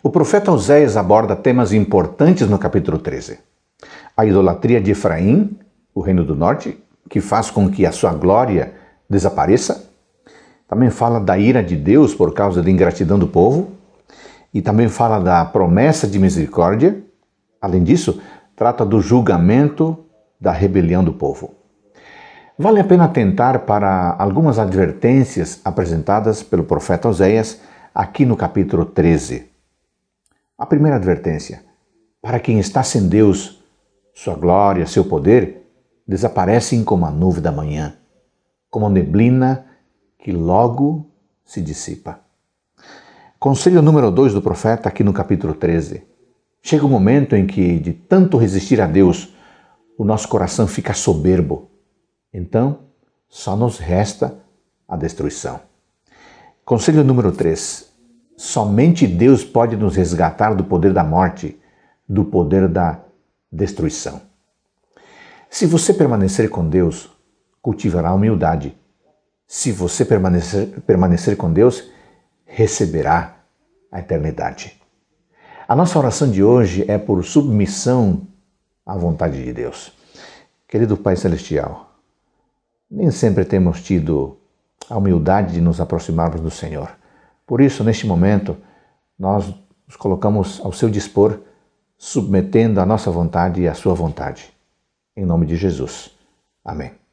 O profeta Oséias aborda temas importantes no capítulo 13. A idolatria de Efraim, o reino do norte, que faz com que a sua glória desapareça. Também fala da ira de Deus por causa da ingratidão do povo. E também fala da promessa de misericórdia. Além disso, trata do julgamento da rebelião do povo. Vale a pena atentar para algumas advertências apresentadas pelo profeta Oséias aqui no capítulo 13. A primeira advertência: para quem está sem Deus, sua glória, seu poder desaparecem como a nuvem da manhã, como a neblina que logo se dissipa. Conselho número 2 do profeta, aqui no capítulo 13. Chega o um momento em que, de tanto resistir a Deus, o nosso coração fica soberbo. Então, só nos resta a destruição. Conselho número 3. Somente Deus pode nos resgatar do poder da morte, do poder da destruição. Se você permanecer com Deus, cultivará a humildade. Se você permanecer, permanecer com Deus, receberá a eternidade. A nossa oração de hoje é por submissão à vontade de Deus. Querido Pai Celestial, nem sempre temos tido a humildade de nos aproximarmos do Senhor. Por isso, neste momento, nós nos colocamos ao seu dispor, submetendo a nossa vontade e a sua vontade. Em nome de Jesus. Amém.